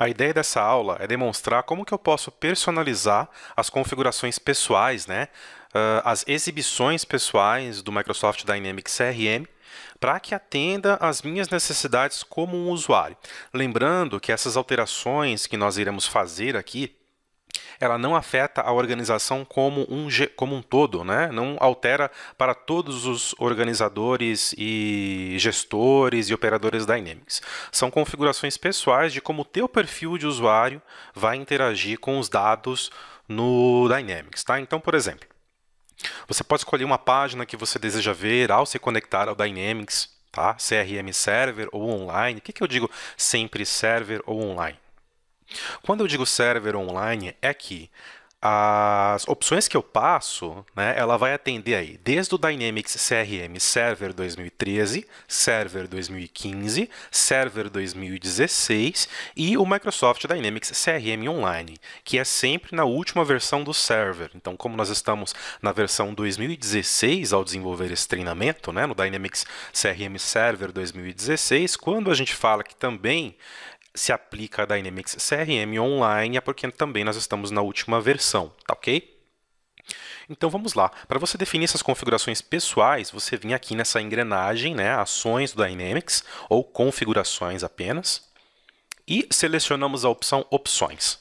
A ideia dessa aula é demonstrar como que eu posso personalizar as configurações pessoais, né? Uh, as exibições pessoais do Microsoft Dynamics CRM para que atenda às minhas necessidades como um usuário. Lembrando que essas alterações que nós iremos fazer aqui ela não afeta a organização como um, como um todo, né? não altera para todos os organizadores e gestores e operadores Dynamics. São configurações pessoais de como o teu perfil de usuário vai interagir com os dados no Dynamics. Tá? Então, por exemplo, você pode escolher uma página que você deseja ver ao se conectar ao Dynamics, tá? CRM Server ou online. O que, que eu digo sempre Server ou online? Quando eu digo server online, é que as opções que eu passo, né, ela vai atender aí desde o Dynamics CRM Server 2013, Server 2015, Server 2016 e o Microsoft Dynamics CRM Online, que é sempre na última versão do server. Então, como nós estamos na versão 2016 ao desenvolver esse treinamento, né, no Dynamics CRM Server 2016, quando a gente fala que também se aplica a Dynamics CRM Online, é porque também nós estamos na última versão, tá ok? Então vamos lá. Para você definir essas configurações pessoais, você vem aqui nessa engrenagem, né, ações do Dynamics ou configurações apenas, e selecionamos a opção opções.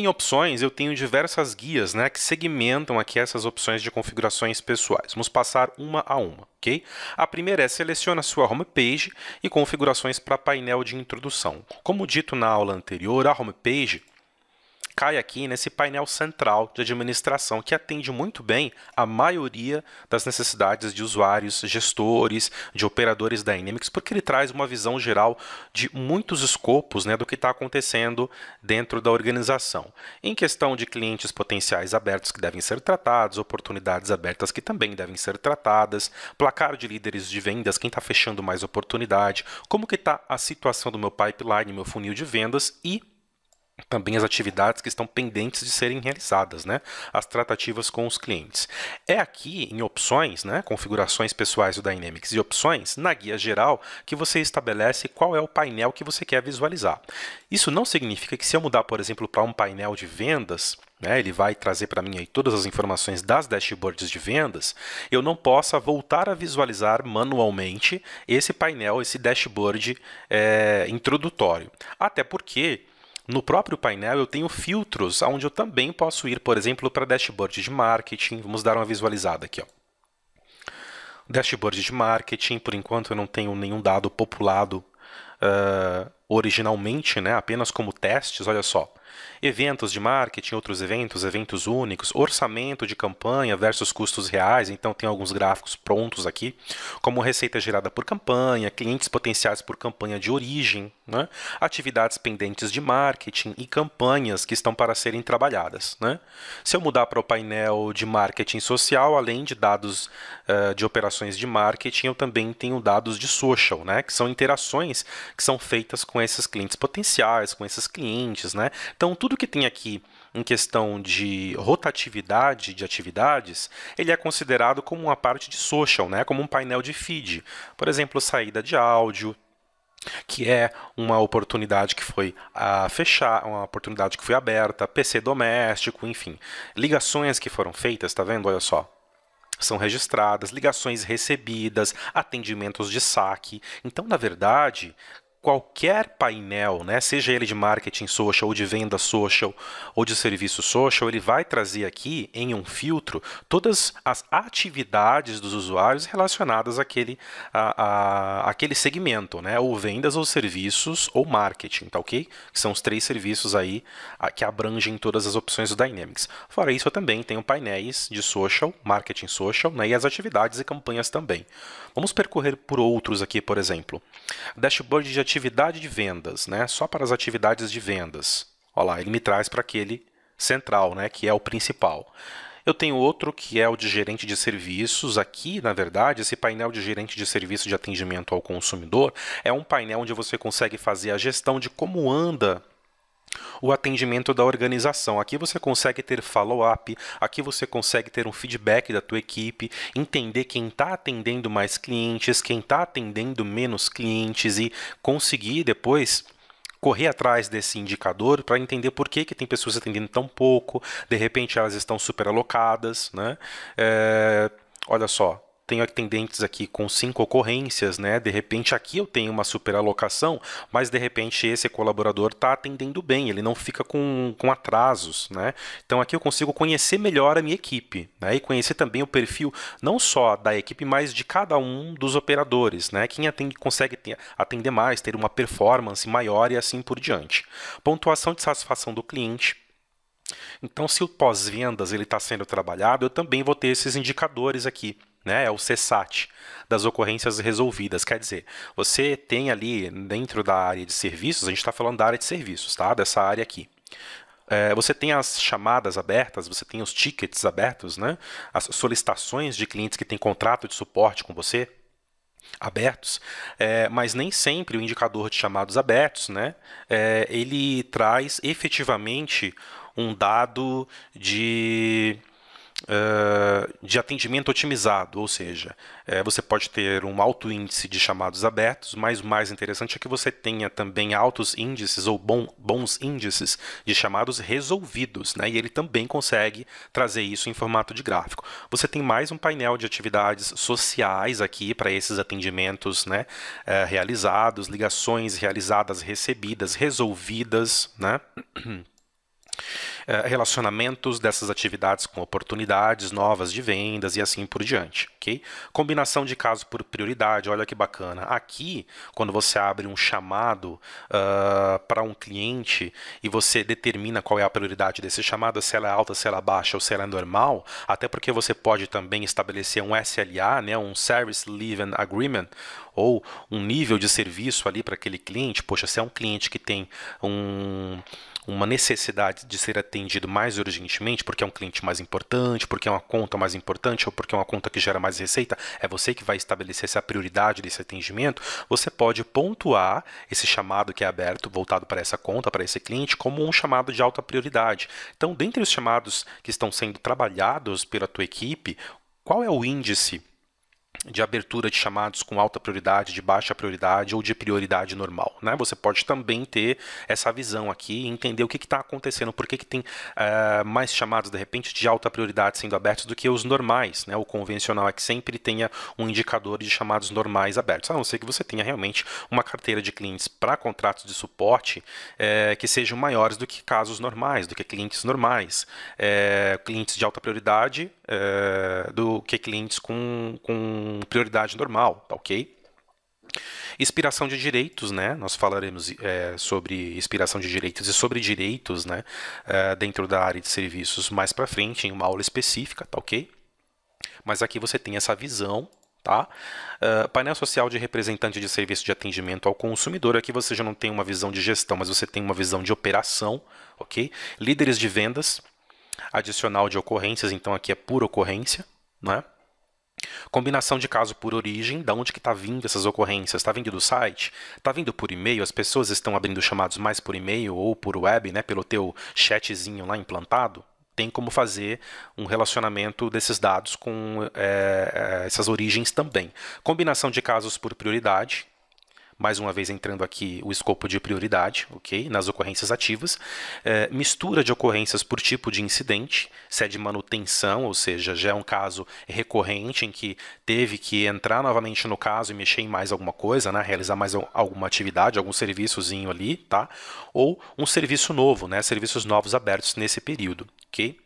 Em opções, eu tenho diversas guias né, que segmentam aqui essas opções de configurações pessoais. Vamos passar uma a uma, ok? A primeira é seleciona sua homepage e configurações para painel de introdução. Como dito na aula anterior, a homepage cai aqui nesse painel central de administração, que atende muito bem a maioria das necessidades de usuários, gestores, de operadores da Dynamics, porque ele traz uma visão geral de muitos escopos né, do que está acontecendo dentro da organização. Em questão de clientes potenciais abertos que devem ser tratados, oportunidades abertas que também devem ser tratadas, placar de líderes de vendas, quem está fechando mais oportunidade, como que está a situação do meu pipeline, meu funil de vendas e também as atividades que estão pendentes de serem realizadas, né? As tratativas com os clientes. É aqui em opções, né? Configurações pessoais do Dynamics e opções, na guia geral, que você estabelece qual é o painel que você quer visualizar. Isso não significa que se eu mudar, por exemplo, para um painel de vendas, né, ele vai trazer para mim aí todas as informações das dashboards de vendas, eu não possa voltar a visualizar manualmente esse painel, esse dashboard é, introdutório. Até porque no próprio painel eu tenho filtros, onde eu também posso ir, por exemplo, para dashboard de marketing. Vamos dar uma visualizada aqui. Ó. Dashboard de marketing, por enquanto eu não tenho nenhum dado populado uh, originalmente, né? apenas como testes, olha só eventos de marketing, outros eventos, eventos únicos, orçamento de campanha versus custos reais. Então, tem alguns gráficos prontos aqui, como receita gerada por campanha, clientes potenciais por campanha de origem, né? atividades pendentes de marketing e campanhas que estão para serem trabalhadas. Né? Se eu mudar para o painel de marketing social, além de dados uh, de operações de marketing, eu também tenho dados de social, né? que são interações que são feitas com esses clientes potenciais, com esses clientes. Né? Então, tudo tudo que tem aqui em questão de rotatividade de atividades, ele é considerado como uma parte de social, né? como um painel de feed. Por exemplo, saída de áudio, que é uma oportunidade que foi a fechar, uma oportunidade que foi aberta, PC doméstico, enfim, ligações que foram feitas, tá vendo? Olha só. São registradas, ligações recebidas, atendimentos de saque. Então, na verdade, qualquer painel, né, seja ele de marketing social ou de venda social ou de serviço social, ele vai trazer aqui em um filtro todas as atividades dos usuários relacionadas àquele, a, a, àquele segmento, né, ou vendas ou serviços ou marketing, tá ok? Que são os três serviços aí a, que abrangem todas as opções do Dynamics. Fora isso, eu também tenho painéis de social, marketing social, né, e as atividades e campanhas também. Vamos percorrer por outros aqui, por exemplo. Dashboard de atividade de vendas, né? só para as atividades de vendas. Olha lá, ele me traz para aquele central, né? que é o principal. Eu tenho outro que é o de gerente de serviços. Aqui, na verdade, esse painel de gerente de serviço de atendimento ao consumidor é um painel onde você consegue fazer a gestão de como anda o atendimento da organização. Aqui você consegue ter follow-up, aqui você consegue ter um feedback da tua equipe, entender quem está atendendo mais clientes, quem está atendendo menos clientes e conseguir depois correr atrás desse indicador para entender por que, que tem pessoas atendendo tão pouco, de repente elas estão alocadas, né? É, olha só, tenho atendentes aqui com cinco ocorrências, né? De repente aqui eu tenho uma super alocação, mas de repente esse colaborador está atendendo bem, ele não fica com, com atrasos, né? Então aqui eu consigo conhecer melhor a minha equipe, né? E conhecer também o perfil não só da equipe, mas de cada um dos operadores, né? Quem atende, consegue atender mais, ter uma performance maior e assim por diante. Pontuação de satisfação do cliente, então, se o pós-vendas ele está sendo trabalhado, eu também vou ter esses indicadores aqui né? É o CSAT das ocorrências resolvidas. Quer dizer, você tem ali dentro da área de serviços, a gente está falando da área de serviços, tá? Dessa área aqui. É, você tem as chamadas abertas, você tem os tickets abertos, né? As solicitações de clientes que têm contrato de suporte com você, abertos, é, mas nem sempre o indicador de chamados abertos, né, é, ele traz efetivamente um dado de uh, de atendimento otimizado, ou seja, é, você pode ter um alto índice de chamados abertos, mas o mais interessante é que você tenha também altos índices ou bom, bons índices de chamados resolvidos, né? e ele também consegue trazer isso em formato de gráfico. Você tem mais um painel de atividades sociais aqui para esses atendimentos né, é, realizados, ligações realizadas, recebidas, resolvidas, né? Eh, relacionamentos dessas atividades com oportunidades novas de vendas e assim por diante, ok? Combinação de caso por prioridade, olha que bacana. Aqui, quando você abre um chamado uh, para um cliente e você determina qual é a prioridade desse chamado, se ela é alta, se ela é baixa ou se ela é normal, até porque você pode também estabelecer um SLA, né, um Service Level Agreement, ou um nível de serviço ali para aquele cliente. Poxa, se é um cliente que tem um uma necessidade de ser atendido mais urgentemente, porque é um cliente mais importante, porque é uma conta mais importante ou porque é uma conta que gera mais receita, é você que vai estabelecer essa prioridade desse atendimento, você pode pontuar esse chamado que é aberto, voltado para essa conta, para esse cliente, como um chamado de alta prioridade. Então, dentre os chamados que estão sendo trabalhados pela tua equipe, qual é o índice de abertura de chamados com alta prioridade, de baixa prioridade ou de prioridade normal. Né? Você pode também ter essa visão aqui e entender o que está acontecendo, por que, que tem uh, mais chamados, de repente, de alta prioridade sendo abertos do que os normais. Né? O convencional é que sempre tenha um indicador de chamados normais abertos, a não ser que você tenha realmente uma carteira de clientes para contratos de suporte eh, que sejam maiores do que casos normais, do que clientes normais. Eh, clientes de alta prioridade do que clientes com, com prioridade normal, tá ok? Inspiração de direitos, né? Nós falaremos é, sobre inspiração de direitos e sobre direitos, né? É, dentro da área de serviços mais para frente, em uma aula específica, tá ok? Mas aqui você tem essa visão, tá? Eh, painel social de representante de serviço de atendimento ao consumidor. Aqui você já não tem uma visão de gestão, mas você tem uma visão de operação, ok? Líderes de vendas, adicional de ocorrências, então aqui é pura ocorrência, né? Combinação de caso por origem, da onde que está vindo essas ocorrências? Está vindo do site? Está vindo por e-mail? As pessoas estão abrindo chamados mais por e-mail ou por web, né? Pelo teu chatzinho lá implantado? Tem como fazer um relacionamento desses dados com é, essas origens também. Combinação de casos por prioridade, mais uma vez entrando aqui o escopo de prioridade, ok? Nas ocorrências ativas, é, mistura de ocorrências por tipo de incidente, se é de manutenção, ou seja, já é um caso recorrente em que teve que entrar novamente no caso e mexer em mais alguma coisa, né? Realizar mais alguma atividade, algum serviçozinho ali, tá? Ou um serviço novo, né? Serviços novos abertos nesse período, ok?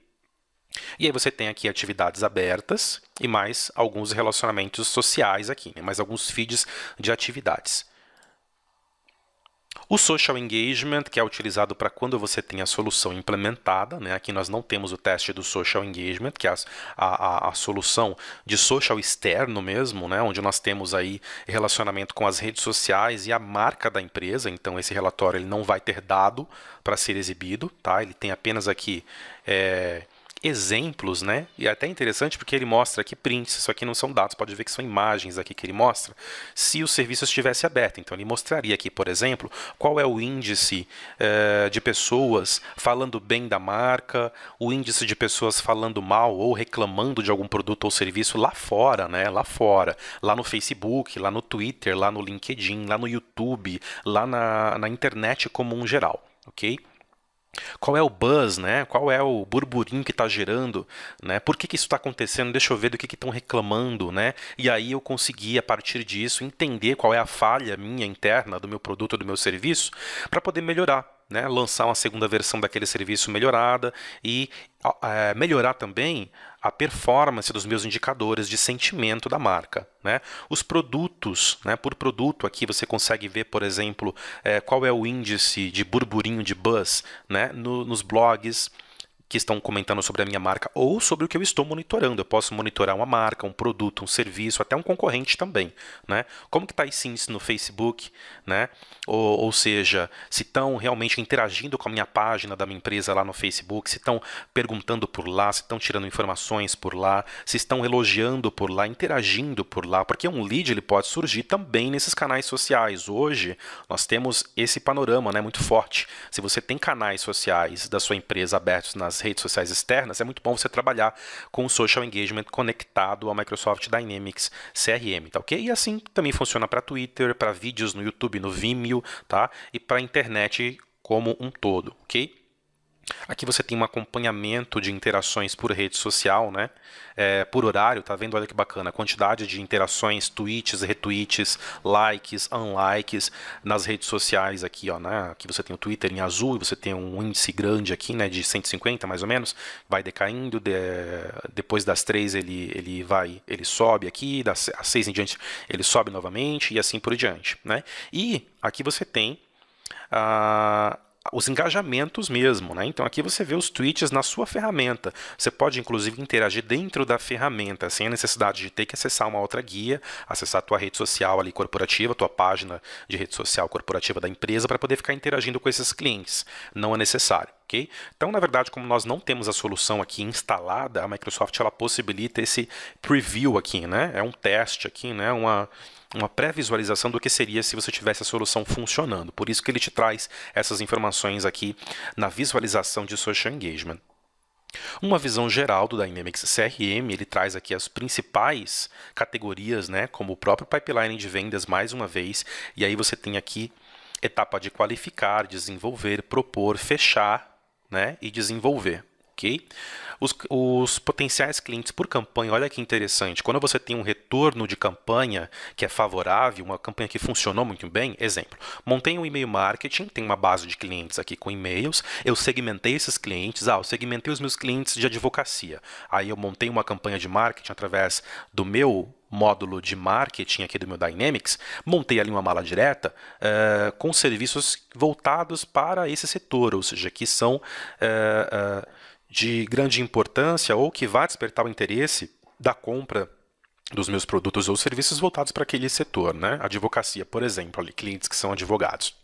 E aí você tem aqui atividades abertas e mais alguns relacionamentos sociais aqui, né? mais alguns feeds de atividades. O social engagement, que é utilizado para quando você tem a solução implementada, né? aqui nós não temos o teste do social engagement, que é a, a, a solução de social externo mesmo, né? onde nós temos aí relacionamento com as redes sociais e a marca da empresa, então esse relatório ele não vai ter dado para ser exibido, tá? ele tem apenas aqui é, exemplos, né? E é até interessante porque ele mostra aqui prints, isso aqui não são dados, pode ver que são imagens aqui que ele mostra, se o serviço estivesse aberto. Então ele mostraria aqui, por exemplo, qual é o índice eh, de pessoas falando bem da marca, o índice de pessoas falando mal ou reclamando de algum produto ou serviço lá fora, né? Lá fora, lá no Facebook, lá no Twitter, lá no LinkedIn, lá no YouTube, lá na, na internet como um geral, ok? qual é o buzz, né? Qual é o burburinho que está gerando, né? Por que, que isso está acontecendo? Deixa eu ver do que estão reclamando, né? E aí eu consegui, a partir disso, entender qual é a falha minha interna do meu produto, do meu serviço, para poder melhorar. Né, lançar uma segunda versão daquele serviço melhorada e é, melhorar também a performance dos meus indicadores de sentimento da marca. Né? Os produtos, né? por produto aqui você consegue ver, por exemplo, é, qual é o índice de burburinho de buzz né? No, nos blogs, que estão comentando sobre a minha marca ou sobre o que eu estou monitorando. Eu posso monitorar uma marca, um produto, um serviço, até um concorrente também, né? Como que está esse índice no Facebook, né? Ou, ou seja, se estão realmente interagindo com a minha página da minha empresa lá no Facebook, se estão perguntando por lá, se estão tirando informações por lá, se estão elogiando por lá, interagindo por lá, porque um lead ele pode surgir também nesses canais sociais. Hoje nós temos esse panorama, né? Muito forte. Se você tem canais sociais da sua empresa abertos nas redes sociais externas, é muito bom você trabalhar com o social engagement conectado ao Microsoft Dynamics CRM, tá ok? E assim também funciona para Twitter, para vídeos no YouTube, no Vimeo, tá? E para a internet como um todo, ok? Aqui você tem um acompanhamento de interações por rede social, né? É, por horário, tá vendo? Olha que bacana. A quantidade de interações, tweets, retweets, likes, unlikes nas redes sociais aqui, ó, né? Aqui você tem o Twitter em azul e você tem um índice grande aqui, né? De 150 mais ou menos. Vai decaindo, de... depois das três ele, ele vai, ele sobe aqui, das seis em diante ele sobe novamente e assim por diante, né? E aqui você tem a. Uh os engajamentos mesmo, né? Então aqui você vê os tweets na sua ferramenta. Você pode inclusive interagir dentro da ferramenta, sem a necessidade de ter que acessar uma outra guia, acessar a tua rede social ali corporativa, tua página de rede social corporativa da empresa para poder ficar interagindo com esses clientes. Não é necessário. ok? Então, na verdade, como nós não temos a solução aqui instalada, a Microsoft ela possibilita esse preview aqui, né? É um teste aqui, né? Uma, uma pré-visualização do que seria se você tivesse a solução funcionando. Por isso que ele te traz essas informações aqui na visualização de social engagement. Uma visão geral do Dynamics CRM, ele traz aqui as principais categorias, né, como o próprio pipeline de vendas mais uma vez, e aí você tem aqui etapa de qualificar, desenvolver, propor, fechar, né, e desenvolver ok? Os, os, potenciais clientes por campanha, olha que interessante. Quando você tem um retorno de campanha que é favorável, uma campanha que funcionou muito bem, exemplo, montei um e-mail marketing, tem uma base de clientes aqui com e-mails, eu segmentei esses clientes, ah, eu segmentei os meus clientes de advocacia. Aí eu montei uma campanha de marketing através do meu módulo de marketing aqui do meu Dynamics, montei ali uma mala direta uh, com serviços voltados para esse setor, ou seja, que são uh, uh, de grande importância ou que vá despertar o interesse da compra dos meus produtos ou serviços voltados para aquele setor, né? Advocacia, por exemplo, ali, clientes que são advogados.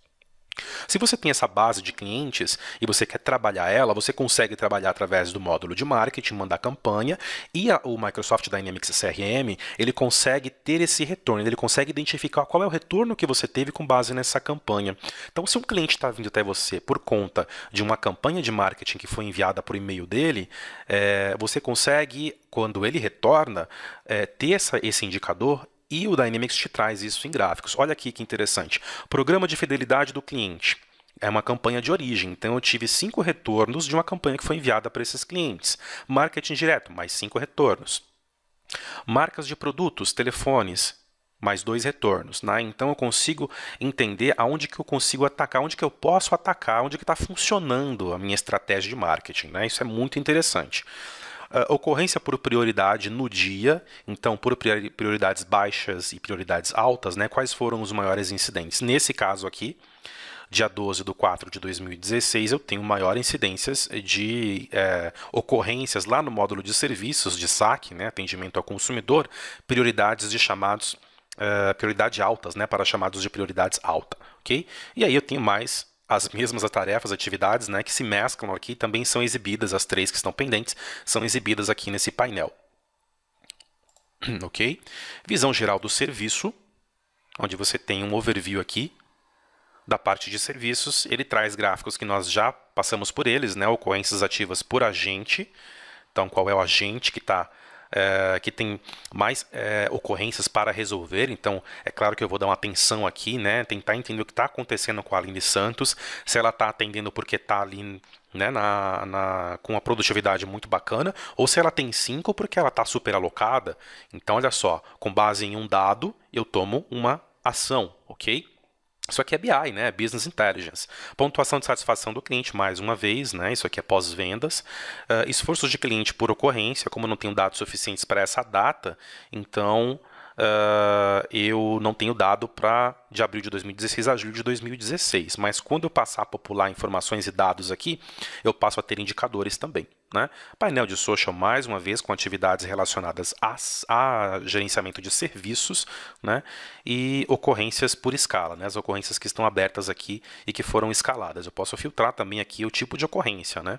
Se você tem essa base de clientes e você quer trabalhar ela, você consegue trabalhar através do módulo de marketing, mandar campanha e a, o Microsoft Dynamics CRM, ele consegue ter esse retorno, ele consegue identificar qual é o retorno que você teve com base nessa campanha. Então, se um cliente está vindo até você por conta de uma campanha de marketing que foi enviada por e-mail dele, é, você consegue, quando ele retorna, é, ter essa, esse indicador e o Dynamics te traz isso em gráficos. Olha aqui que interessante. Programa de fidelidade do cliente. É uma campanha de origem, então eu tive cinco retornos de uma campanha que foi enviada para esses clientes. Marketing direto, mais cinco retornos. Marcas de produtos, telefones, mais dois retornos. Né? Então eu consigo entender aonde que eu consigo atacar, onde que eu posso atacar, onde que está funcionando a minha estratégia de marketing. Né? Isso é muito interessante. Uh, ocorrência por prioridade no dia, então por prioridades baixas e prioridades altas, né? Quais foram os maiores incidentes? Nesse caso aqui, dia 12 de 4 de 2016, eu tenho maior incidências de é, ocorrências lá no módulo de serviços de saque, né, atendimento ao consumidor, prioridades de chamados, eh, prioridade altas, né, para chamados de prioridades alta, ok? E aí eu tenho mais as mesmas tarefas, atividades, né, que se mesclam aqui, também são exibidas, as três que estão pendentes, são exibidas aqui nesse painel. ok? Visão geral do serviço, onde você tem um overview aqui da parte de serviços. Ele traz gráficos que nós já passamos por eles, né, ocorrências ativas por agente. Então, qual é o agente que está é, que tem mais é, ocorrências para resolver. Então, é claro que eu vou dar uma atenção aqui, né? Tentar entender o que está acontecendo com a Aline Santos, se ela está atendendo porque está ali né, na, na, com uma produtividade muito bacana, ou se ela tem 5 porque ela está super alocada. Então, olha só, com base em um dado, eu tomo uma ação, ok? Isso aqui é BI, né? Business Intelligence. Pontuação de satisfação do cliente, mais uma vez, né? Isso aqui é pós-vendas. Uh, esforços de cliente por ocorrência, como eu não tenho dados suficientes para essa data, então uh, eu não tenho dado para de abril de 2016 a julho de 2016, mas quando eu passar a popular informações e dados aqui, eu passo a ter indicadores também. Né? Painel de social, mais uma vez, com atividades relacionadas a, a gerenciamento de serviços né? e ocorrências por escala, né? as ocorrências que estão abertas aqui e que foram escaladas. Eu posso filtrar também aqui o tipo de ocorrência. Né?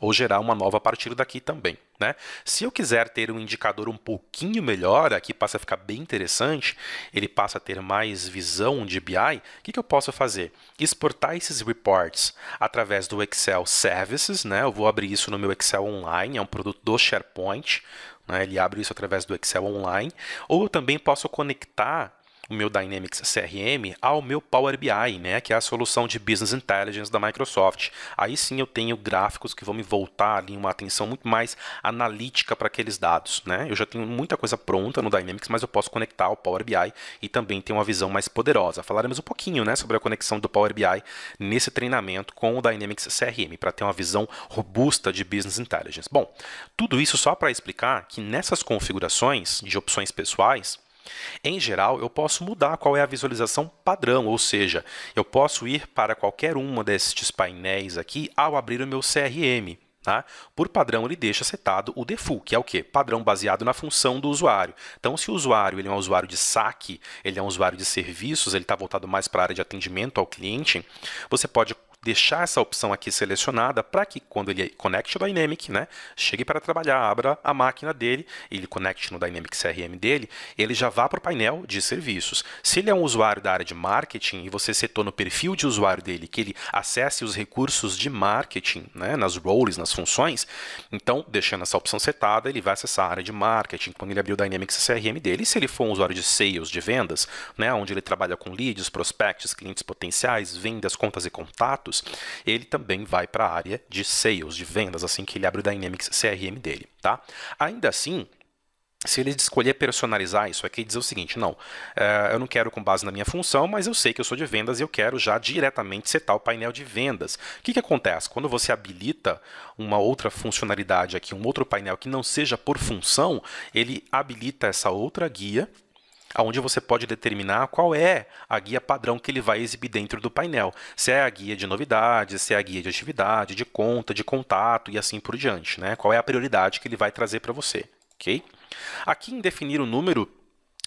ou gerar uma nova a partir daqui também. Né? Se eu quiser ter um indicador um pouquinho melhor, aqui passa a ficar bem interessante, ele passa a ter mais visão de BI, o que, que eu posso fazer? Exportar esses reports através do Excel Services, né? eu vou abrir isso no meu Excel Online, é um produto do SharePoint, né? ele abre isso através do Excel Online, ou eu também posso conectar o meu Dynamics CRM ao meu Power BI, né, que é a solução de Business Intelligence da Microsoft. Aí sim eu tenho gráficos que vão me voltar ali uma atenção muito mais analítica para aqueles dados, né? Eu já tenho muita coisa pronta no Dynamics, mas eu posso conectar ao Power BI e também ter uma visão mais poderosa. Falaremos um pouquinho, né, sobre a conexão do Power BI nesse treinamento com o Dynamics CRM para ter uma visão robusta de Business Intelligence. Bom, tudo isso só para explicar que nessas configurações de opções pessoais, em geral, eu posso mudar qual é a visualização padrão, ou seja, eu posso ir para qualquer um destes painéis aqui ao abrir o meu CRM. Tá? Por padrão, ele deixa setado o default, que é o quê? Padrão baseado na função do usuário. Então, se o usuário ele é um usuário de saque, ele é um usuário de serviços, ele está voltado mais para a área de atendimento ao cliente, você pode deixar essa opção aqui selecionada para que quando ele conecte o Dynamic, né, chegue para trabalhar, abra a máquina dele, ele conecte no Dynamic CRM dele, ele já vá para o painel de serviços. Se ele é um usuário da área de marketing e você setou no perfil de usuário dele que ele acesse os recursos de marketing, né, nas roles, nas funções, então deixando essa opção setada, ele vai acessar a área de marketing quando ele abrir o Dynamics CRM dele. E se ele for um usuário de sales, de vendas, né, onde ele trabalha com leads, prospects, clientes potenciais, vendas, contas e contatos, produtos. Ele também vai para a área de sales, de vendas, assim que ele abre o Dynamics CRM dele, tá? Ainda assim, se ele escolher personalizar isso aqui e dizer o seguinte, não, eh, eu não quero com base na minha função, mas eu sei que eu sou de vendas e eu quero já diretamente setar o painel de vendas. O que, que acontece? Quando você habilita uma outra funcionalidade aqui, um outro painel que não seja por função, ele habilita essa outra guia onde você pode determinar qual é a guia padrão que ele vai exibir dentro do painel. Se é a guia de novidades, se é a guia de atividade, de conta, de contato e assim por diante. Né? Qual é a prioridade que ele vai trazer para você. Okay? Aqui em definir o número,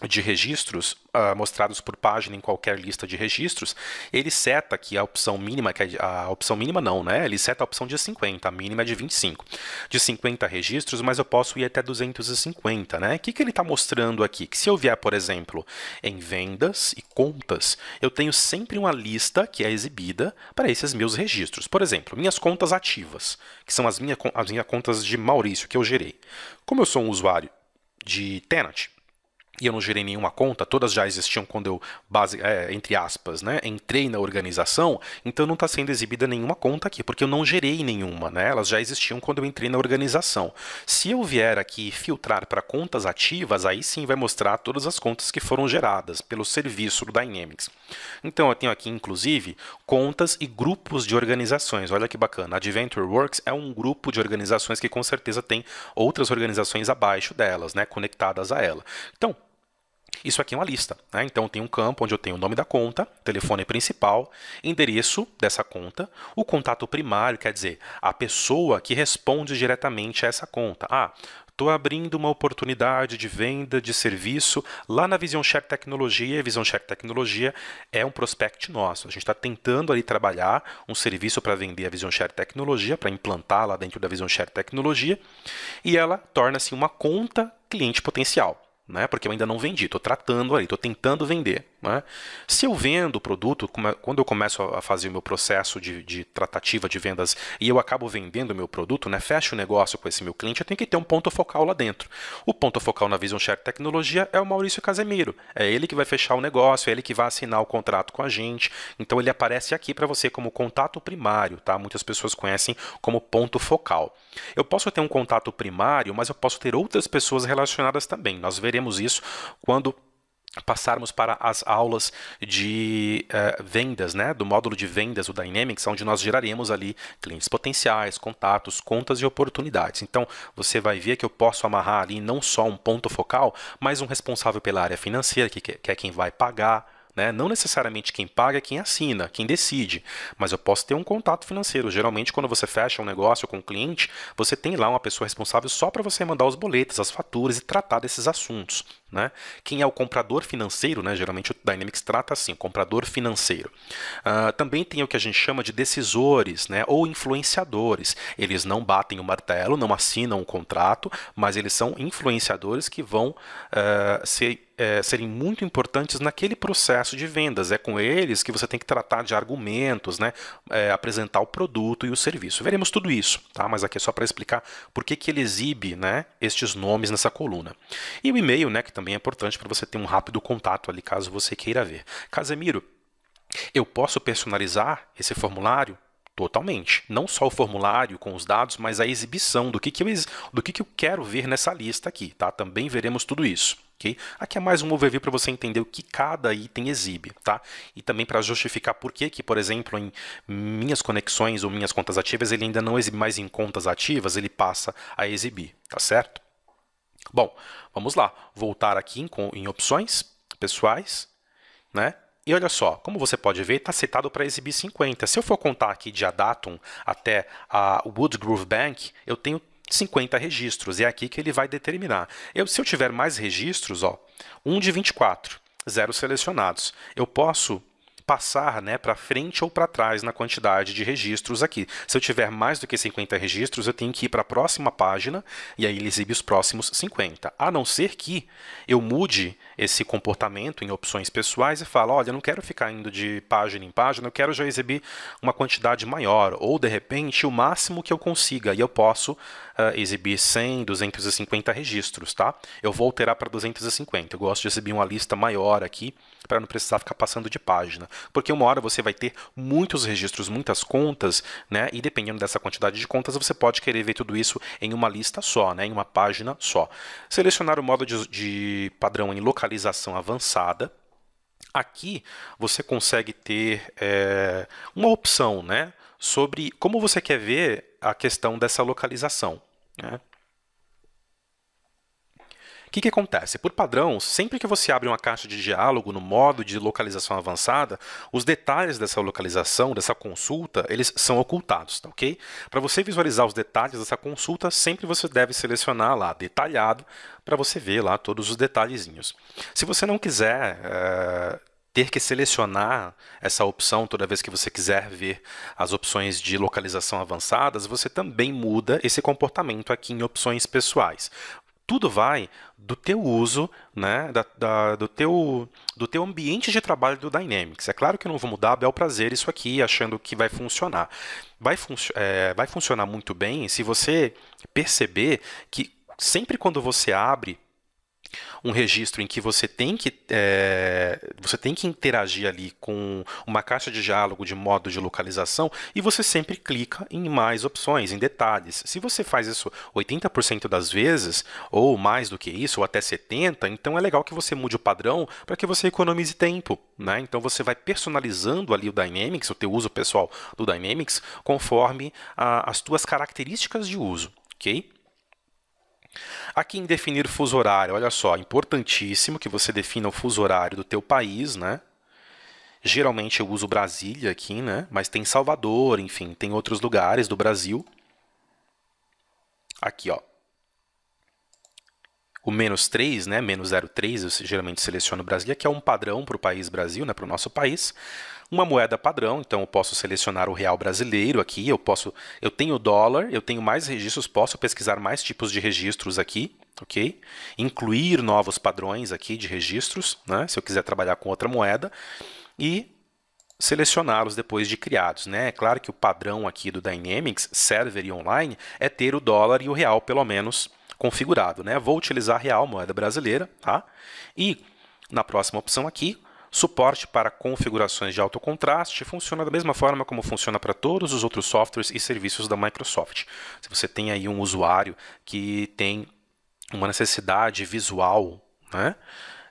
de registros uh, mostrados por página em qualquer lista de registros, ele seta que a opção mínima, que a, a opção mínima não, né? Ele seta a opção de 50, a mínima é de 25. De 50 registros, mas eu posso ir até 250, né? O que, que ele está mostrando aqui? Que se eu vier, por exemplo, em vendas e contas, eu tenho sempre uma lista que é exibida para esses meus registros. Por exemplo, minhas contas ativas, que são as, minhas as minhas contas de Maurício que eu gerei. Como eu sou um usuário de Tenant, e eu não gerei nenhuma conta, todas já existiam quando eu, base, é, entre aspas, né, entrei na organização, então não está sendo exibida nenhuma conta aqui, porque eu não gerei nenhuma, né, elas já existiam quando eu entrei na organização. Se eu vier aqui filtrar para contas ativas, aí sim vai mostrar todas as contas que foram geradas pelo serviço do Dynamics. Então eu tenho aqui, inclusive, contas e grupos de organizações, olha que bacana, Adventure Works é um grupo de organizações que com certeza tem outras organizações abaixo delas, né, conectadas a ela. Então, isso aqui é uma lista. Né? Então, tem um campo onde eu tenho o nome da conta, telefone principal, endereço dessa conta, o contato primário, quer dizer, a pessoa que responde diretamente a essa conta. Ah, estou abrindo uma oportunidade de venda de serviço lá na Vision Share Tecnologia. A Vision Share Tecnologia é um prospect nosso. A gente está tentando ali trabalhar um serviço para vender a Vision Share Tecnologia, para implantar lá dentro da Vision Share Tecnologia, e ela torna-se uma conta cliente potencial né? Porque eu ainda não vendi, estou tratando ali, estou tentando vender. Né? Se eu vendo o produto, quando eu começo a fazer o meu processo de, de tratativa de vendas e eu acabo vendendo o meu produto, né, fecho o negócio com esse meu cliente, eu tenho que ter um ponto focal lá dentro. O ponto focal na Vision Share Tecnologia é o Maurício Casemiro. É ele que vai fechar o negócio, é ele que vai assinar o contrato com a gente. Então ele aparece aqui para você como contato primário, tá? Muitas pessoas conhecem como ponto focal. Eu posso ter um contato primário, mas eu posso ter outras pessoas relacionadas também. Nós veremos isso quando passarmos para as aulas de uh, vendas, né, do módulo de vendas, o Dynamics, onde nós geraremos ali clientes potenciais, contatos, contas e oportunidades. Então, você vai ver que eu posso amarrar ali não só um ponto focal, mas um responsável pela área financeira, que, que é quem vai pagar, né? Não necessariamente quem paga é quem assina, quem decide, mas eu posso ter um contato financeiro. Geralmente, quando você fecha um negócio com um cliente, você tem lá uma pessoa responsável só para você mandar os boletos, as faturas e tratar desses assuntos. Né? Quem é o comprador financeiro, né? geralmente o Dynamics trata assim, comprador financeiro. Uh, também tem o que a gente chama de decisores né? ou influenciadores. Eles não batem o martelo, não assinam o contrato, mas eles são influenciadores que vão uh, ser é, serem muito importantes naquele processo de vendas. É com eles que você tem que tratar de argumentos, né? É, apresentar o produto e o serviço. Veremos tudo isso, tá? mas aqui é só para explicar por que, que ele exibe né, estes nomes nessa coluna. E o e-mail, né, que também é importante para você ter um rápido contato ali, caso você queira ver. Casemiro, eu posso personalizar esse formulário? Totalmente. Não só o formulário com os dados, mas a exibição do que, que, eu, do que, que eu quero ver nessa lista aqui, tá? Também veremos tudo isso. Okay? Aqui é mais um overview para você entender o que cada item exibe, tá? E também para justificar por que, que, por exemplo, em minhas conexões ou minhas contas ativas, ele ainda não exibe mais em contas ativas, ele passa a exibir, tá certo? Bom, vamos lá. Voltar aqui em, em opções pessoais, né? E olha só, como você pode ver, está setado para exibir 50. Se eu for contar aqui de Adatum até a Woodgrove Bank, eu tenho 50 registros. E é aqui que ele vai determinar. Eu, se eu tiver mais registros, ó, 1 de 24, zero selecionados, eu posso passar né, para frente ou para trás na quantidade de registros aqui. Se eu tiver mais do que 50 registros, eu tenho que ir para a próxima página e aí ele exibe os próximos 50. A não ser que eu mude esse comportamento em opções pessoais e fale, olha, eu não quero ficar indo de página em página, eu quero já exibir uma quantidade maior, ou de repente o máximo que eu consiga, e eu posso uh, exibir 100, 250 registros, tá? Eu vou alterar para 250, eu gosto de exibir uma lista maior aqui, para não precisar ficar passando de página. Porque uma hora você vai ter muitos registros, muitas contas, né? E dependendo dessa quantidade de contas, você pode querer ver tudo isso em uma lista só, né? Em uma página só. Selecionar o modo de, de padrão em localização avançada, aqui você consegue ter é, uma opção né, sobre como você quer ver a questão dessa localização. Né? que, que acontece? Por padrão, sempre que você abre uma caixa de diálogo no modo de localização avançada, os detalhes dessa localização, dessa consulta, eles são ocultados, tá ok? Para você visualizar os detalhes dessa consulta, sempre você deve selecionar lá detalhado para você ver lá todos os detalhezinhos. Se você não quiser é, ter que selecionar essa opção toda vez que você quiser ver as opções de localização avançadas, você também muda esse comportamento aqui em opções pessoais tudo vai do teu uso, né, da, da, do, teu, do teu ambiente de trabalho do Dynamics. É claro que eu não vou mudar bel prazer isso aqui, achando que vai funcionar. Vai, func é, vai funcionar muito bem se você perceber que sempre quando você abre um registro em que você tem que é, você tem que interagir ali com uma caixa de diálogo de modo de localização e você sempre clica em mais opções, em detalhes. Se você faz isso 80% das vezes ou mais do que isso, ou até 70, então é legal que você mude o padrão para que você economize tempo, né? Então você vai personalizando ali o Dynamics, o teu uso pessoal do Dynamics conforme a, as tuas características de uso, ok? Aqui em definir fuso horário, olha só, é importantíssimo que você defina o fuso horário do teu país, né? Geralmente eu uso Brasília aqui, né? Mas tem Salvador, enfim, tem outros lugares do Brasil. Aqui, ó. O menos 3, né? Menos 0,3, eu geralmente seleciono Brasília, que é um padrão para o país Brasil, né? Para o nosso país uma moeda padrão, então eu posso selecionar o real brasileiro aqui, eu posso, eu tenho dólar, eu tenho mais registros, posso pesquisar mais tipos de registros aqui, ok? Incluir novos padrões aqui de registros, né? Se eu quiser trabalhar com outra moeda e selecioná-los depois de criados, né? É claro que o padrão aqui do Dynamics Server e Online é ter o dólar e o real pelo menos configurado, né? Vou utilizar real moeda brasileira, tá? E na próxima opção aqui, Suporte para configurações de alto contraste funciona da mesma forma como funciona para todos os outros softwares e serviços da Microsoft. Se você tem aí um usuário que tem uma necessidade visual, né?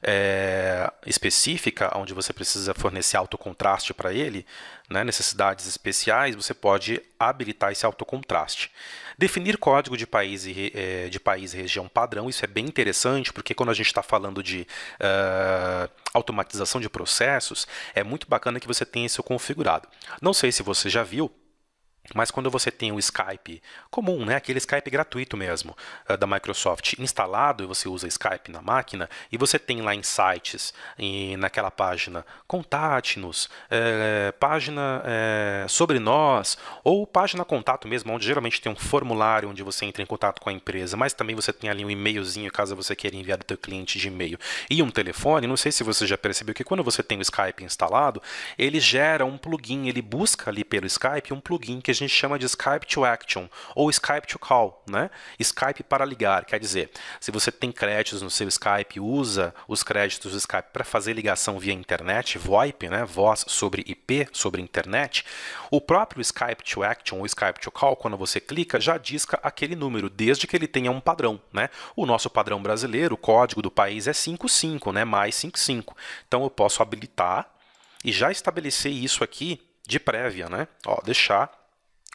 é, específica, onde você precisa fornecer autocontraste para ele, né, necessidades especiais, você pode habilitar esse autocontraste. Definir código de país, e, é, de país e região padrão, isso é bem interessante, porque quando a gente está falando de uh, automatização de processos, é muito bacana que você tenha isso configurado. Não sei se você já viu, mas quando você tem o Skype comum, né, aquele Skype gratuito mesmo eh, da Microsoft instalado, e você usa Skype na máquina e você tem lá em sites, e naquela página contate-nos, é, eh, página é, sobre nós ou página contato mesmo, onde geralmente tem um formulário onde você entra em contato com a empresa, mas também você tem ali um e-mailzinho caso você queira enviar do seu cliente de e-mail e um telefone. Não sei se você já percebeu que quando você tem o Skype instalado, ele gera um plugin, ele busca ali pelo Skype um plugin que a gente chama de Skype to Action ou Skype to Call, né? Skype para ligar, quer dizer, se você tem créditos no seu Skype, usa os créditos do Skype para fazer ligação via internet, VoIP, né? Voz sobre IP, sobre internet. O próprio Skype to Action ou Skype to Call, quando você clica, já disca aquele número, desde que ele tenha um padrão, né? O nosso padrão brasileiro, o código do país é 55, né? Mais 55. Então eu posso habilitar e já estabelecer isso aqui de prévia, né? Ó, deixar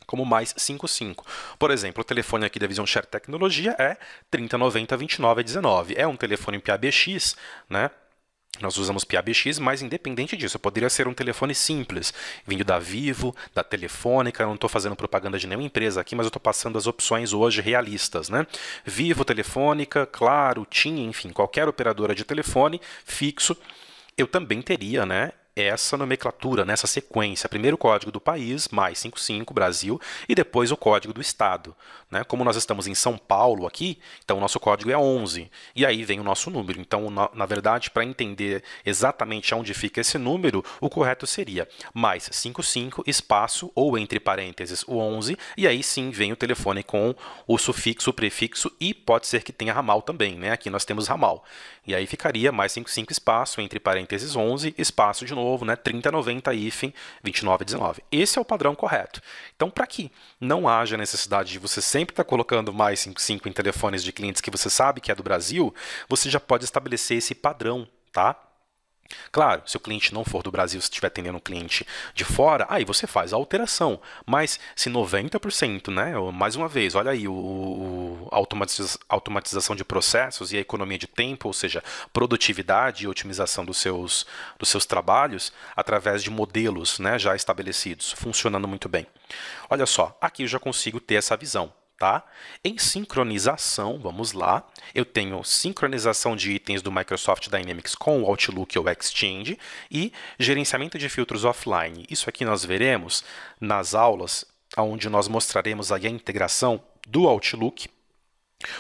como mais 55. Por exemplo, o telefone aqui da Vision Share Tecnologia é 3090-2919. É um telefone PABX, né? Nós usamos PABX, mas independente disso, poderia ser um telefone simples, vindo da Vivo, da Telefônica, eu não estou fazendo propaganda de nenhuma empresa aqui, mas eu estou passando as opções hoje realistas, né? Vivo, Telefônica, Claro, TIM, enfim, qualquer operadora de telefone fixo, eu também teria, né, essa nomenclatura, nessa né, sequência. Primeiro o código do país, mais 55, Brasil, e depois o código do estado. Né? Como nós estamos em São Paulo aqui, então o nosso código é 11, e aí vem o nosso número. Então, na, verdade, para entender exatamente onde fica esse número, o correto seria mais 55, espaço, ou entre parênteses, o 11, e aí sim vem o telefone com o sufixo, o prefixo, e pode ser que tenha ramal também, né? Aqui nós temos ramal. E aí ficaria mais 55, espaço, entre parênteses, 11, espaço de novo, novo, né? 3090 hífen 2919. Esse é o padrão correto. Então, para que não haja necessidade de você sempre estar tá colocando mais 55 em telefones de clientes que você sabe que é do Brasil, você já pode estabelecer esse padrão, tá? Claro, se o cliente não for do Brasil, se estiver atendendo um cliente de fora, aí você faz a alteração. Mas se 90%, né? Mais uma vez, olha aí o, o automatiza, automatização de processos e a economia de tempo, ou seja, produtividade e otimização dos seus, dos seus trabalhos através de modelos né, já estabelecidos, funcionando muito bem. Olha só, aqui eu já consigo ter essa visão tá? Em sincronização, vamos lá, eu tenho sincronização de itens do Microsoft Dynamics com o Outlook ou Exchange e gerenciamento de filtros offline. Isso aqui nós veremos nas aulas onde nós mostraremos aí a integração do Outlook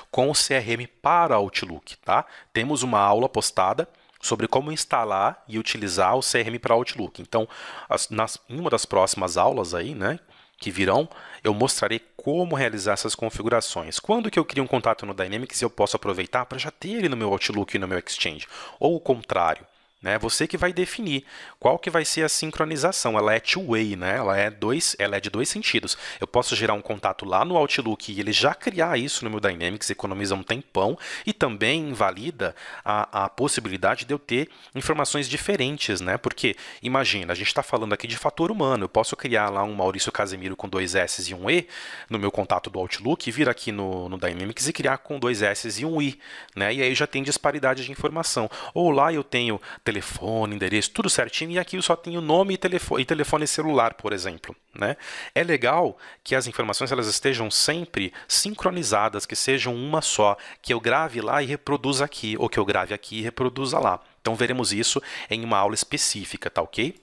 com o CRM para Outlook, tá? Temos uma aula postada sobre como instalar e utilizar o CRM para Outlook. Então, as, nas, em uma das próximas aulas aí, né, que virão, eu mostrarei como realizar essas configurações. Quando que eu crio um contato no Dynamics, e eu posso aproveitar para já ter ele no meu Outlook e no meu Exchange, ou o contrário né? Você que vai definir qual que vai ser a sincronização. Ela é two-way, né? Ela é dois, ela é de dois sentidos. Eu posso gerar um contato lá no Outlook e ele já criar isso no meu Dynamics, economiza um tempão e também invalida a, a possibilidade de eu ter informações diferentes, né? Porque imagina, a gente está falando aqui de fator humano. Eu posso criar lá um Maurício Casemiro com dois S e um E no meu contato do Outlook, vir aqui no, no Dynamics e criar com dois S e um I, né? E aí já tem disparidade de informação. Ou lá eu tenho telefone, endereço, tudo certinho, e aqui eu só tenho nome e telefone, e telefone celular, por exemplo. Né? É legal que as informações elas estejam sempre sincronizadas, que sejam uma só, que eu grave lá e reproduza aqui, ou que eu grave aqui e reproduza lá. Então veremos isso em uma aula específica, tá ok?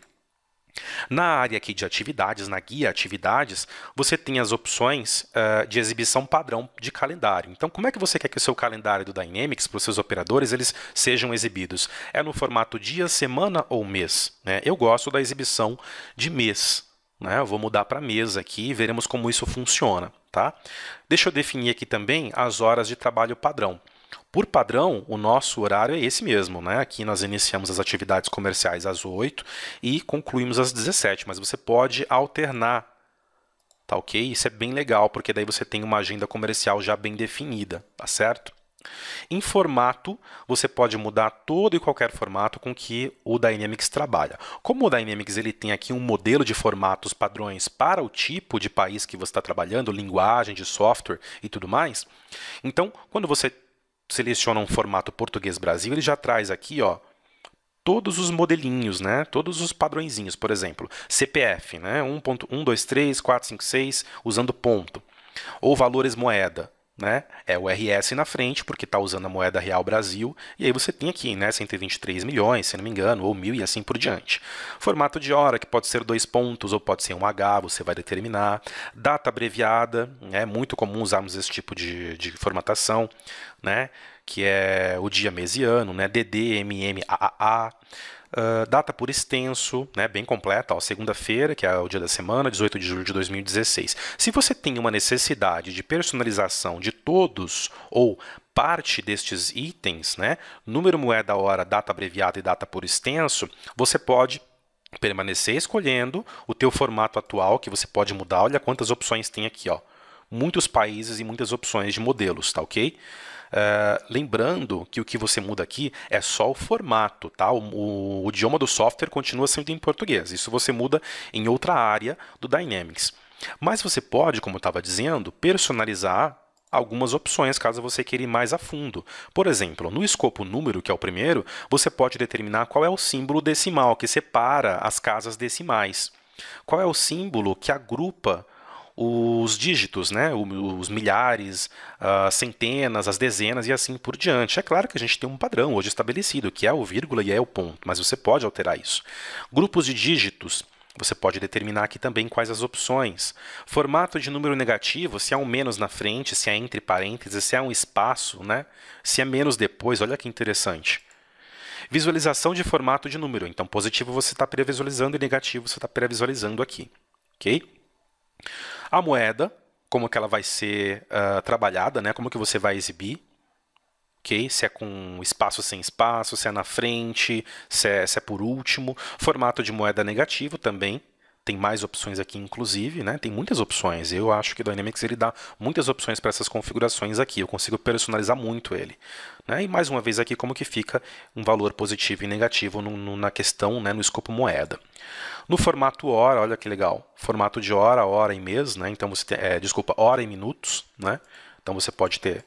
Na área aqui de atividades, na guia atividades, você tem as opções uh, de exibição padrão de calendário. Então, como é que você quer que o seu calendário do Dynamics para os seus operadores eles sejam exibidos? É no formato dia, semana ou mês? Né? Eu gosto da exibição de mês. Né? Eu vou mudar para mês aqui e veremos como isso funciona. Tá? Deixa eu definir aqui também as horas de trabalho padrão. Por padrão, o nosso horário é esse mesmo, né? Aqui nós iniciamos as atividades comerciais às 8 e concluímos às 17, mas você pode alternar, tá ok? Isso é bem legal, porque daí você tem uma agenda comercial já bem definida, tá certo? Em formato, você pode mudar todo e qualquer formato com que o Dynamics trabalha. Como o Dynamics ele tem aqui um modelo de formatos padrões para o tipo de país que você está trabalhando, linguagem de software e tudo mais, então quando você seleciona um formato português Brasil, ele já traz aqui, ó, todos os modelinhos, né? Todos os padrõezinhos, por exemplo, CPF, né? 1.1234556 usando ponto ou valores moeda né? É o RS na frente, porque está usando a moeda real Brasil, e aí você tem aqui, né, 123 milhões, se não me engano, ou mil e assim por diante. Formato de hora, que pode ser dois pontos ou pode ser um H, você vai determinar. Data abreviada, é muito comum usarmos esse tipo de, de formatação, né? Que é o dia, mês e ano, né? DD, MM, AAA. Ah, data por extenso, né, bem completa, segunda-feira, que é o dia da semana, 18 de julho de 2016. Se você tem uma necessidade de personalização de todos ou parte destes itens, né, número, moeda, hora, data abreviada e data por extenso, você pode permanecer escolhendo o teu formato atual, que você pode mudar. Olha quantas opções tem aqui, ó. Muitos países e muitas opções de modelos, tá ok? Eh, lembrando que o que você muda aqui é só o formato, tá? O, o, o idioma do software continua sendo em português. Isso você muda em outra área do Dynamics. Mas você pode, como eu estava dizendo, personalizar algumas opções caso você queira ir mais a fundo. Por exemplo, no escopo número, que é o primeiro, você pode determinar qual é o símbolo decimal que separa as casas decimais. Qual é o símbolo que agrupa os dígitos, né? os milhares, as ah, centenas, as dezenas e assim por diante. É claro que a gente tem um padrão hoje estabelecido, que é o vírgula e é o ponto, mas você pode alterar isso. Grupos de dígitos, você pode determinar aqui também quais as opções. Formato de número negativo, se há um menos na frente, se é entre parênteses, se há um espaço, né? se é menos depois, olha que interessante. Visualização de formato de número. Então, positivo você está pré-visualizando e negativo você está pré-visualizando aqui. Ok? A moeda, como que ela vai ser uh, trabalhada, né? Como que você vai exibir, ok? Se é com espaço sem espaço, se é na frente, se é, se é por último. Formato de moeda negativo também, tem mais opções aqui, inclusive, né? Tem muitas opções. Eu acho que o Dynamics ele dá muitas opções para essas configurações aqui. Eu consigo personalizar muito ele. Né? E mais uma vez aqui como que fica um valor positivo e negativo no, no, na questão, né, no escopo moeda. No formato hora, olha que legal. Formato de hora, hora e mês, né? Então você tem, é, desculpa, hora e minutos, né? Então você pode ter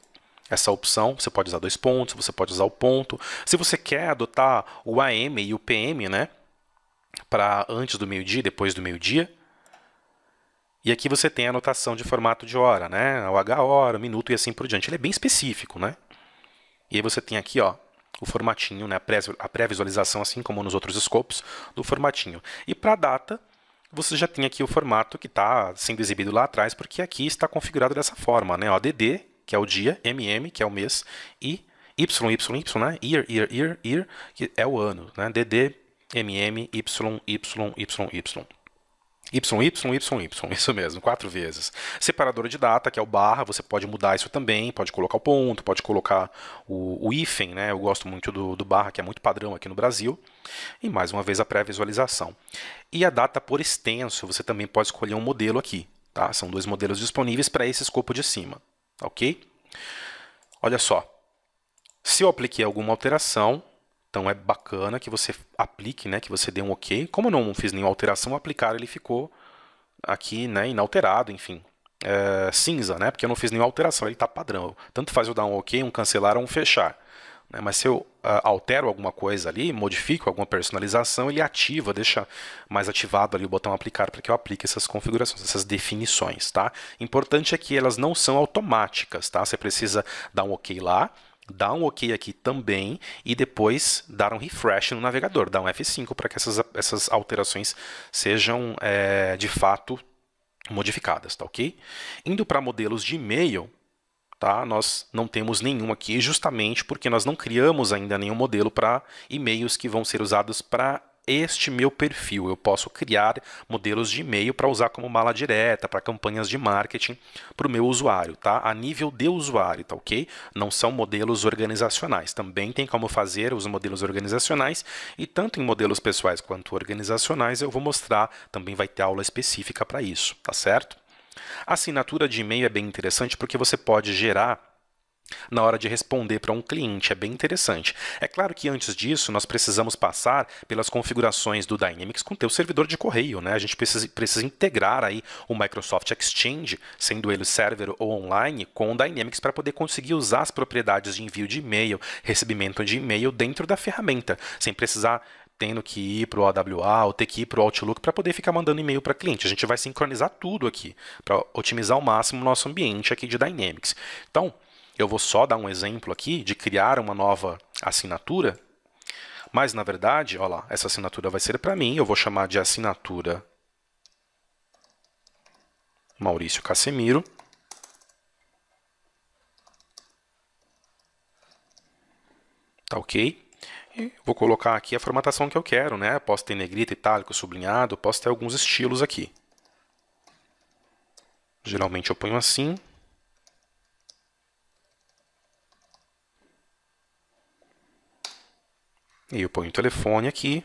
essa opção, você pode usar dois pontos, você pode usar o ponto. Se você quer adotar o AM e o PM, né? para antes do meio-dia, depois do meio-dia. E aqui você tem a anotação de formato de hora, né? O H hora, o minuto e assim por diante. Ele é bem específico, né? E aí você tem aqui, ó, o formatinho, né? A pré-visualização, assim como nos outros scopes, do formatinho. E para a data, você já tem aqui o formato que está sendo exibido lá atrás, porque aqui está configurado dessa forma, né? o DD, que é o dia, MM, que é o mês, e YYY, né? Year, year, year, year, que é o ano, né? DD MM, Y, Y, Y, Y. Y, Y, Y, Y, isso mesmo, quatro vezes. Separador de data, que é o barra, você pode mudar isso também, pode colocar o ponto, pode colocar o, o hífen, né? Eu gosto muito do, do barra, que é muito padrão aqui no Brasil. E mais uma vez a pré-visualização. E a data por extenso, você também pode escolher um modelo aqui, tá? São dois modelos disponíveis para esse escopo de cima, ok? Olha só, se eu apliquei alguma alteração, então é bacana que você aplique, né, que você dê um OK. Como eu não fiz nenhuma alteração, aplicar ele ficou aqui, né, inalterado, enfim. É, cinza, né, porque eu não fiz nenhuma alteração, ele está padrão. Tanto faz eu dar um OK, um cancelar ou um fechar. Né, mas se eu uh, altero alguma coisa ali, modifico alguma personalização, ele ativa, deixa mais ativado ali o botão aplicar para que eu aplique essas configurações, essas definições, tá? Importante é que elas não são automáticas, tá? Você precisa dar um OK lá, dar um OK aqui também e depois dar um refresh no navegador, dar um F5 para que essas, essas alterações sejam é, de fato modificadas, tá ok? Indo para modelos de e-mail, tá? Nós não temos nenhum aqui, justamente porque nós não criamos ainda nenhum modelo para e-mails que vão ser usados para este meu perfil. Eu posso criar modelos de e-mail para usar como mala direta, para campanhas de marketing para o meu usuário, tá? A nível de usuário, tá ok? Não são modelos organizacionais. Também tem como fazer os modelos organizacionais e tanto em modelos pessoais quanto organizacionais eu vou mostrar. Também vai ter aula específica para isso, tá certo? A assinatura de e-mail é bem interessante porque você pode gerar na hora de responder para um cliente. É bem interessante. É claro que antes disso, nós precisamos passar pelas configurações do Dynamics com o teu servidor de correio. Né? A gente precisa, precisa integrar aí o Microsoft Exchange, sendo ele server ou online, com o Dynamics para poder conseguir usar as propriedades de envio de e-mail, recebimento de e-mail dentro da ferramenta, sem precisar tendo que ir para o AWA ou ter que ir para o Outlook para poder ficar mandando e-mail para cliente. A gente vai sincronizar tudo aqui para otimizar ao máximo o nosso ambiente aqui de Dynamics. Então, eu vou só dar um exemplo aqui de criar uma nova assinatura, mas na verdade, olha lá, essa assinatura vai ser para mim, eu vou chamar de assinatura Maurício Casemiro. Tá ok? E vou colocar aqui a formatação que eu quero, né? Posso ter negrita, itálico, sublinhado, posso ter alguns estilos aqui. Geralmente eu ponho assim, E eu ponho o telefone aqui.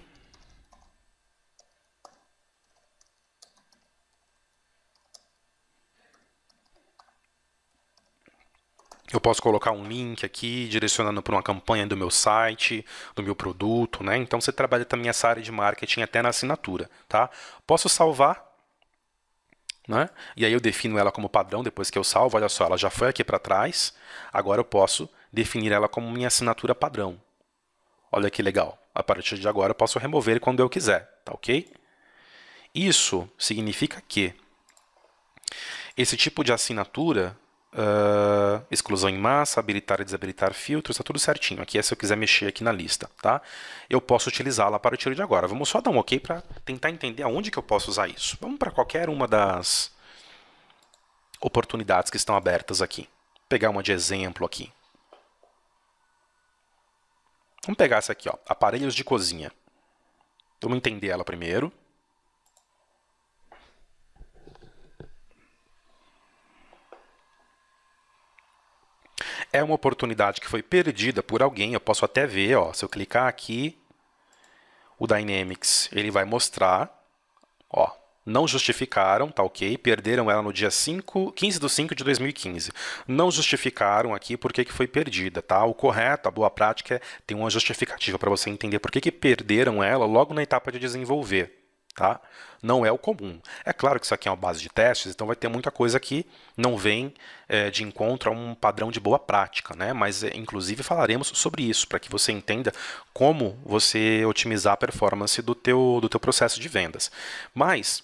Eu posso colocar um link aqui direcionando para uma campanha do meu site, do meu produto, né? Então você trabalha também essa área de marketing até na assinatura, tá? Posso salvar, né? E aí eu defino ela como padrão depois que eu salvo. Olha só, ela já foi aqui para trás. Agora eu posso definir ela como minha assinatura padrão. Olha que legal. A partir de agora eu posso remover quando eu quiser, tá ok? Isso significa que esse tipo de assinatura, uh, exclusão em massa, habilitar e desabilitar filtros, está tudo certinho. Aqui é se eu quiser mexer aqui na lista, tá? Eu posso utilizá-la a partir de agora. Vamos só dar um ok para tentar entender aonde que eu posso usar isso. Vamos para qualquer uma das oportunidades que estão abertas aqui. Vou pegar uma de exemplo aqui. Vamos pegar essa aqui, ó, aparelhos de cozinha. Vamos entender ela primeiro. É uma oportunidade que foi perdida por alguém, eu posso até ver, ó, se eu clicar aqui, o Dynamics, ele vai mostrar, ó, não justificaram, tá ok? Perderam ela no dia 5, 15 de 5 de 2015. Não justificaram aqui por que foi perdida, tá? O correto, a boa prática é ter uma justificativa para você entender por que, que perderam ela logo na etapa de desenvolver, tá? Não é o comum. É claro que isso aqui é uma base de testes, então vai ter muita coisa que não vem é, de encontro a um padrão de boa prática, né? Mas, é, inclusive, falaremos sobre isso para que você entenda como você otimizar a performance do teu, do teu processo de vendas. Mas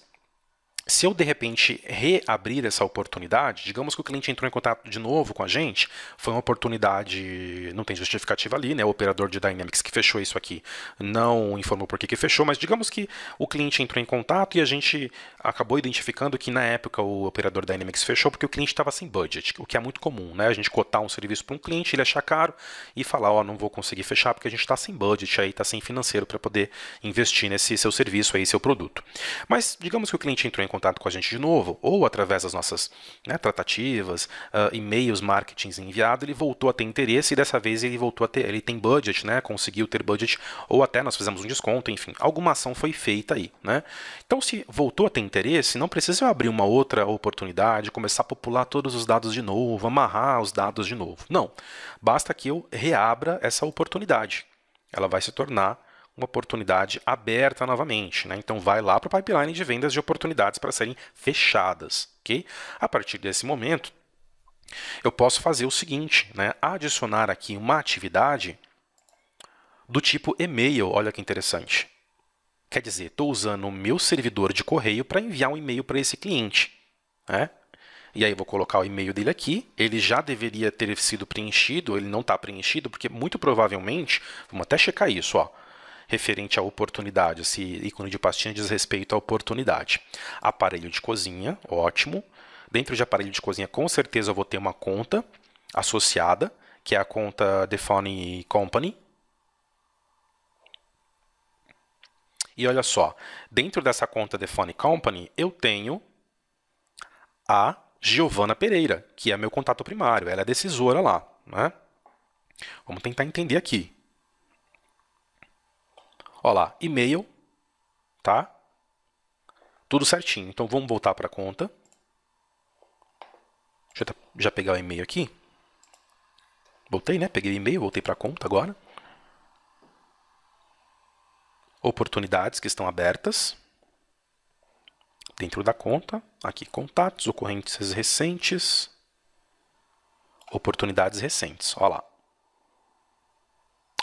se eu de repente reabrir essa oportunidade, digamos que o cliente entrou em contato de novo com a gente, foi uma oportunidade, não tem justificativa ali, né? O operador de Dynamics que fechou isso aqui não informou por que, que fechou, mas digamos que o cliente entrou em contato e a gente acabou identificando que na época o operador Dynamics fechou porque o cliente estava sem budget, o que é muito comum, né? A gente cotar um serviço para um cliente, ele achar caro e falar, ó, oh, não vou conseguir fechar porque a gente está sem budget, aí está sem financeiro para poder investir nesse seu serviço aí, seu produto. Mas digamos que o cliente entrou em contato contato com a gente de novo, ou através das nossas né, tratativas, uh, e-mails, marketings enviado, ele voltou a ter interesse e dessa vez ele voltou a ter, ele tem budget, né? Conseguiu ter budget, ou até nós fizemos um desconto, enfim, alguma ação foi feita aí, né? Então, se voltou a ter interesse, não precisa eu abrir uma outra oportunidade, começar a popular todos os dados de novo, amarrar os dados de novo. Não. Basta que eu reabra essa oportunidade. Ela vai se tornar uma oportunidade aberta novamente. Né? Então, vai lá para o pipeline de vendas de oportunidades para serem fechadas. Okay? A partir desse momento, eu posso fazer o seguinte, né? adicionar aqui uma atividade do tipo e-mail. Olha que interessante. Quer dizer, estou usando o meu servidor de correio para enviar um e-mail para esse cliente. Né? E aí vou colocar o e-mail dele aqui. Ele já deveria ter sido preenchido, ele não está preenchido, porque muito provavelmente, vamos até checar isso, ó referente à oportunidade. Esse ícone de pastinha diz respeito à oportunidade. Aparelho de cozinha, ótimo. Dentro de aparelho de cozinha, com certeza eu vou ter uma conta associada, que é a conta Phone Company. E olha só, dentro dessa conta Phone Company, eu tenho a Giovana Pereira, que é meu contato primário, ela é decisora lá. Né? Vamos tentar entender aqui. Olha lá, e-mail, tá? Tudo certinho. Então vamos voltar para a conta. Deixa eu já pegar o e-mail aqui. Voltei, né? Peguei o e-mail, voltei para a conta agora. Oportunidades que estão abertas dentro da conta. Aqui, contatos, ocorrências recentes, oportunidades recentes. Olha lá.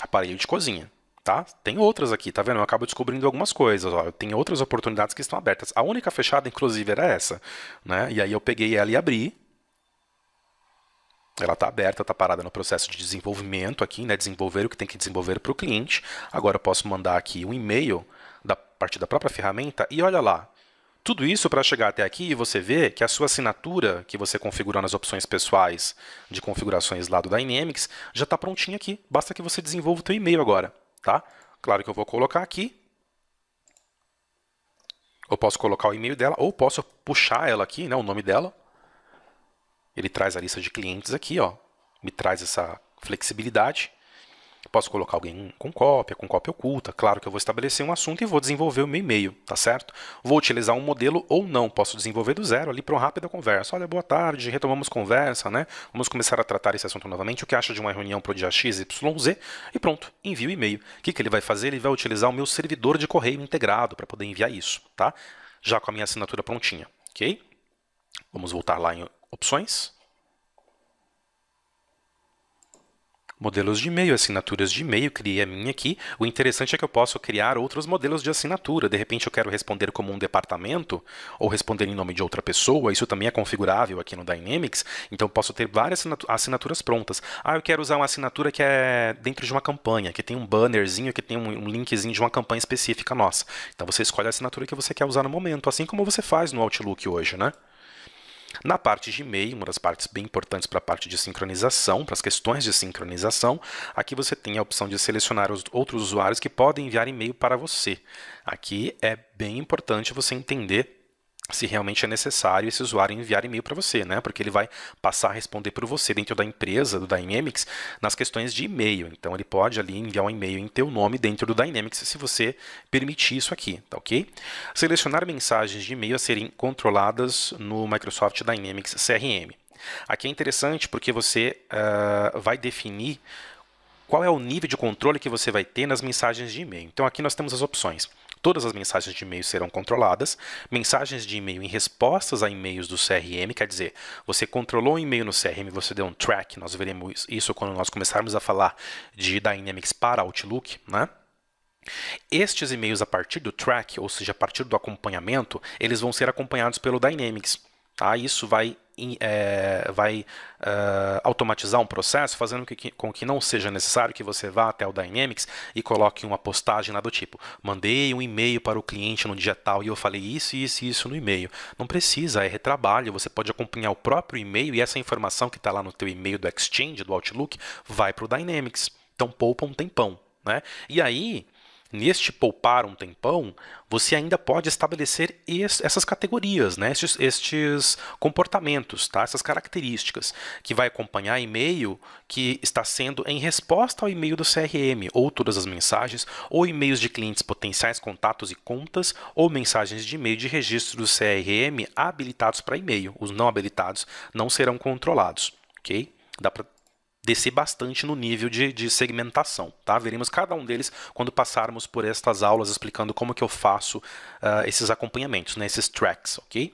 Aparelho de cozinha tá? Tem outras aqui, tá vendo? Eu acabo descobrindo algumas coisas, ó. Tem outras oportunidades que estão abertas. A única fechada, inclusive, era essa, né? E aí eu peguei ela e abri. Ela está aberta, está parada no processo de desenvolvimento aqui, né? Desenvolver o que tem que desenvolver para o cliente. Agora eu posso mandar aqui um e-mail da parte da própria ferramenta e olha lá, tudo isso para chegar até aqui e você ver que a sua assinatura que você configurou nas opções pessoais de configurações lá do Dynamics já está prontinha aqui. Basta que você desenvolva o seu e-mail agora tá? Claro que eu vou colocar aqui. Eu posso colocar o e-mail dela ou posso puxar ela aqui, né, o nome dela. Ele traz a lista de clientes aqui, ó. Me traz essa flexibilidade. Posso colocar alguém com cópia, com cópia oculta. Claro que eu vou estabelecer um assunto e vou desenvolver o meu e-mail, tá certo? Vou utilizar um modelo ou não. Posso desenvolver do zero ali para uma rápida conversa. Olha, boa tarde, retomamos conversa, né? Vamos começar a tratar esse assunto novamente. O que acha de uma reunião para o dia XYZ? Y, Z? E pronto, envio o e-mail. O que, que ele vai fazer? Ele vai utilizar o meu servidor de correio integrado para poder enviar isso, tá? Já com a minha assinatura prontinha, ok? Vamos voltar lá em opções. modelos de e-mail, assinaturas de e-mail, criei a minha aqui. O interessante é que eu posso criar outros modelos de assinatura. De repente eu quero responder como um departamento ou responder em nome de outra pessoa. Isso também é configurável aqui no Dynamics. Então posso ter várias assinaturas prontas. Ah, eu quero usar uma assinatura que é dentro de uma campanha, que tem um bannerzinho, que tem um linkzinho de uma campanha específica nossa. Então você escolhe a assinatura que você quer usar no momento, assim como você faz no Outlook hoje, né? Na parte de e-mail, uma das partes bem importantes para a parte de sincronização, para as questões de sincronização, aqui você tem a opção de selecionar os outros usuários que podem enviar e-mail para você. Aqui é bem importante você entender se realmente é necessário esse usuário enviar e-mail para você, né? Porque ele vai passar a responder para você dentro da empresa, do Dynamics, nas questões de e-mail. Então ele pode ali enviar um e-mail em teu nome dentro do Dynamics se você permitir isso aqui, tá ok? Selecionar mensagens de e-mail a serem controladas no Microsoft Dynamics CRM. Aqui é interessante porque você uh, vai definir qual é o nível de controle que você vai ter nas mensagens de e-mail. Então aqui nós temos as opções. Todas as mensagens de e-mail serão controladas. Mensagens de e-mail em respostas a e-mails do CRM, quer dizer, você controlou um e-mail no CRM, você deu um track, nós veremos isso quando nós começarmos a falar de Dynamics para Outlook, né? Estes e-mails a partir do track, ou seja, a partir do acompanhamento, eles vão ser acompanhados pelo Dynamics. Tá? Isso vai é, vai uh, automatizar um processo, fazendo com que, com que não seja necessário que você vá até o Dynamics e coloque uma postagem lá do tipo: mandei um e-mail para o cliente no dia tal e eu falei isso, isso e isso no e-mail. Não precisa, é retrabalho. Você pode acompanhar o próprio e-mail e essa informação que está lá no teu e-mail do Exchange, do Outlook, vai para o Dynamics. Então poupa um tempão. Né? E aí, Neste poupar um tempão, você ainda pode estabelecer es, essas categorias, né? estes, estes comportamentos, tá? essas características, que vai acompanhar e-mail que está sendo em resposta ao e-mail do CRM, ou todas as mensagens, ou e-mails de clientes potenciais, contatos e contas, ou mensagens de e-mail de registro do CRM habilitados para e-mail. Os não habilitados não serão controlados, ok? Dá para descer bastante no nível de, de segmentação. Tá? Veremos cada um deles quando passarmos por estas aulas explicando como que eu faço uh, esses acompanhamentos, né, esses tracks, ok?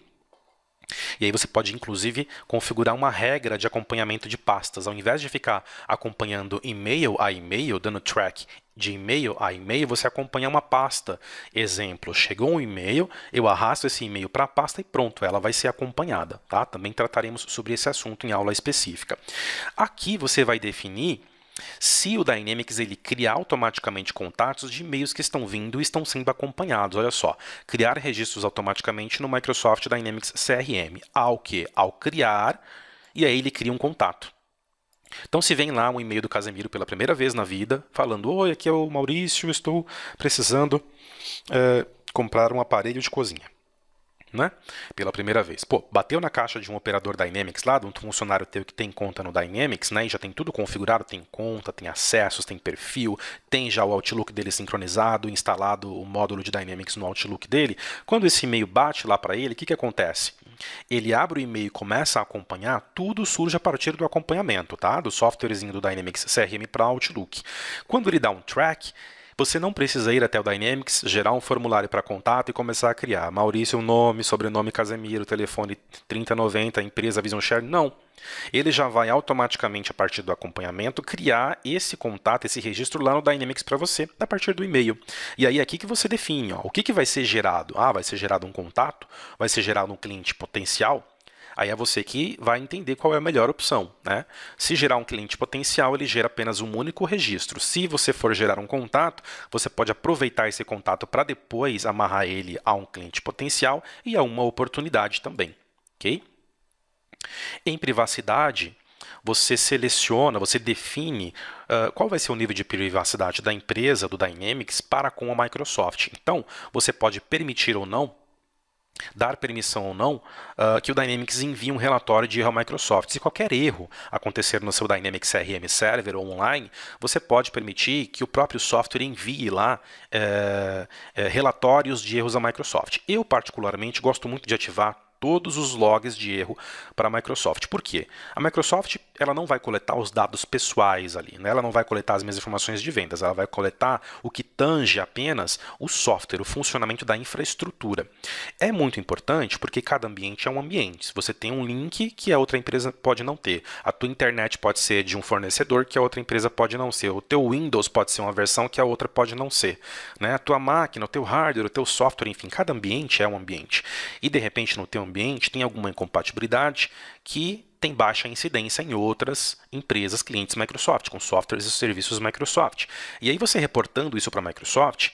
E aí você pode, inclusive, configurar uma regra de acompanhamento de pastas. Ao invés de ficar acompanhando e-mail a e-mail, dando track de e-mail a e-mail, você acompanha uma pasta. Exemplo, chegou um e-mail, eu arrasto esse e-mail para a pasta e pronto, ela vai ser acompanhada. Tá? Também trataremos sobre esse assunto em aula específica. Aqui você vai definir se o Dynamics ele cria automaticamente contatos de e-mails que estão vindo e estão sendo acompanhados, olha só, criar registros automaticamente no Microsoft Dynamics CRM. Ao que? Ao criar, e aí ele cria um contato. Então, se vem lá um e-mail do Casemiro pela primeira vez na vida, falando: Oi, aqui é o Maurício, estou precisando é, comprar um aparelho de cozinha né? Pela primeira vez. Pô, bateu na caixa de um operador Dynamics lá, de um funcionário teu que tem conta no Dynamics, né? E já tem tudo configurado, tem conta, tem acessos, tem perfil, tem já o Outlook dele sincronizado, instalado o módulo de Dynamics no Outlook dele. Quando esse e-mail bate lá para ele, o que, que acontece? Ele abre o e-mail e começa a acompanhar, tudo surge a partir do acompanhamento, tá? Do softwarezinho do Dynamics CRM para Outlook. Quando ele dá um track, você não precisa ir até o Dynamics, gerar um formulário para contato e começar a criar. Maurício, nome, sobrenome Casemiro, telefone 3090, empresa Vision Share. Não. Ele já vai automaticamente, a partir do acompanhamento, criar esse contato, esse registro lá no Dynamics para você, a partir do e-mail. E aí é aqui que você define ó, o que, que vai ser gerado. Ah, vai ser gerado um contato, vai ser gerado um cliente potencial, Aí é você que vai entender qual é a melhor opção. Né? Se gerar um cliente potencial, ele gera apenas um único registro. Se você for gerar um contato, você pode aproveitar esse contato para depois amarrar ele a um cliente potencial e a uma oportunidade também. ok? Em privacidade, você seleciona, você define uh, qual vai ser o nível de privacidade da empresa, do Dynamics, para com a Microsoft. Então, você pode permitir ou não dar permissão ou não, uh, que o Dynamics envie um relatório de erro à Microsoft. Se qualquer erro acontecer no seu Dynamics CRM Server ou online, você pode permitir que o próprio software envie lá é, é, relatórios de erros à Microsoft. Eu, particularmente, gosto muito de ativar todos os logs de erro para a Microsoft. Por quê? A Microsoft ela não vai coletar os dados pessoais ali, né? ela não vai coletar as minhas informações de vendas, ela vai coletar o que tange apenas o software, o funcionamento da infraestrutura. É muito importante porque cada ambiente é um ambiente. você tem um link que a outra empresa pode não ter, a tua internet pode ser de um fornecedor que a outra empresa pode não ser, o teu Windows pode ser uma versão que a outra pode não ser, né? a tua máquina, o teu hardware, o teu software, enfim, cada ambiente é um ambiente. E de repente no teu ambiente tem alguma incompatibilidade que tem baixa incidência em outras empresas clientes Microsoft, com softwares e serviços Microsoft. E aí você reportando isso para a Microsoft,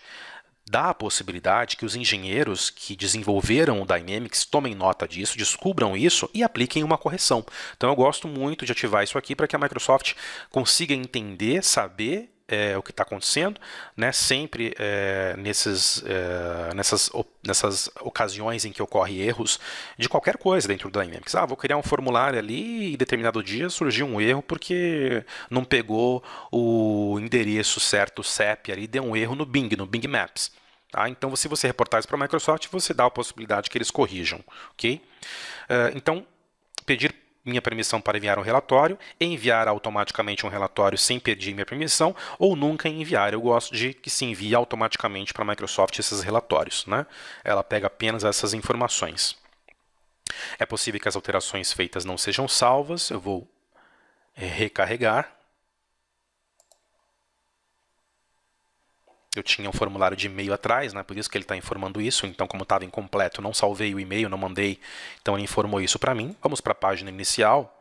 dá a possibilidade que os engenheiros que desenvolveram o Dynamics tomem nota disso, descubram isso e apliquem uma correção. Então eu gosto muito de ativar isso aqui para que a Microsoft consiga entender, saber é, é, o que está acontecendo, né? Sempre é, nesses, é, nessas, nessas ocasiões em que ocorrem erros de qualquer coisa dentro do Dynamics. Ah, vou criar um formulário ali e determinado dia surgiu um erro porque não pegou o endereço certo, o CEP ali, deu um erro no Bing, no Bing Maps. Tá? Então, se você reportar isso para a Microsoft, você dá a possibilidade que eles corrijam, ok? É, então, pedir minha permissão para enviar um relatório, enviar automaticamente um relatório sem pedir minha permissão, ou nunca enviar. Eu gosto de que se envie automaticamente para a Microsoft esses relatórios. Né? Ela pega apenas essas informações. É possível que as alterações feitas não sejam salvas. Eu vou eh, recarregar. eu tinha um formulário de e-mail atrás, né? Por isso que ele está informando isso. Então, como estava incompleto, não salvei o e-mail, não mandei. Então, ele informou isso para mim. Vamos para a página inicial,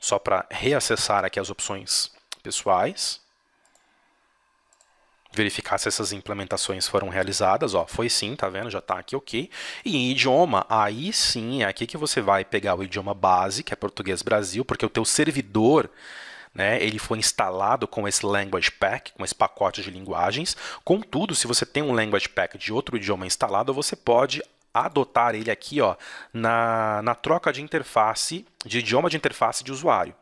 só para reacessar aqui as opções pessoais. Verificar se essas implementações foram realizadas. Ó, foi sim, tá vendo? Já está aqui, ok. E em idioma, aí sim, é aqui que você vai pegar o idioma base, que é português Brasil, porque o teu servidor né? Ele foi instalado com esse language pack, com esse pacote de linguagens. Contudo, se você tem um language pack de outro idioma instalado, você pode adotar ele aqui ó, na, na troca de interface, de idioma de interface de usuário.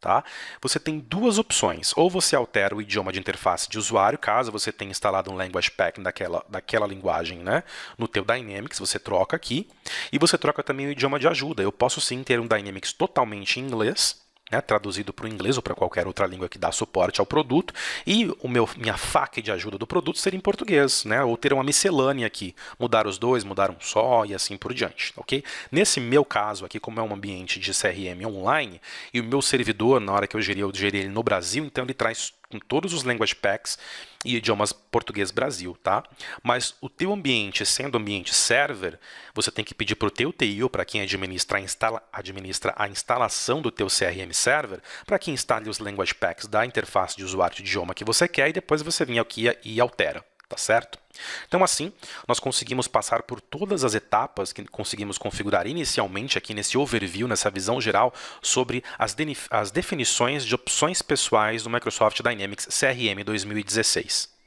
Tá? Você tem duas opções. Ou você altera o idioma de interface de usuário, caso você tenha instalado um language pack daquela, daquela linguagem né? no teu Dynamics, você troca aqui. E você troca também o idioma de ajuda. Eu posso sim ter um Dynamics totalmente em inglês, né, traduzido para o inglês ou para qualquer outra língua que dá suporte ao produto, e o meu, minha faca de ajuda do produto seria em português, né, ou ter uma miscelânea aqui, mudar os dois, mudar um só e assim por diante, ok? Nesse meu caso aqui, como é um ambiente de CRM online, e o meu servidor, na hora que eu gerir, eu gerir ele no Brasil, então ele traz com todos os language packs e idiomas português Brasil, tá? Mas o teu ambiente, sendo ambiente server, você tem que pedir para o teu TI ou para quem administra a, instala, administra a instalação do teu CRM server, para que instale os language packs da interface de usuário de idioma que você quer e depois você vem aqui e altera tá certo? Então, assim, nós conseguimos passar por todas as etapas que conseguimos configurar inicialmente aqui nesse overview, nessa visão geral sobre as, as definições de opções pessoais do Microsoft Dynamics CRM 2016.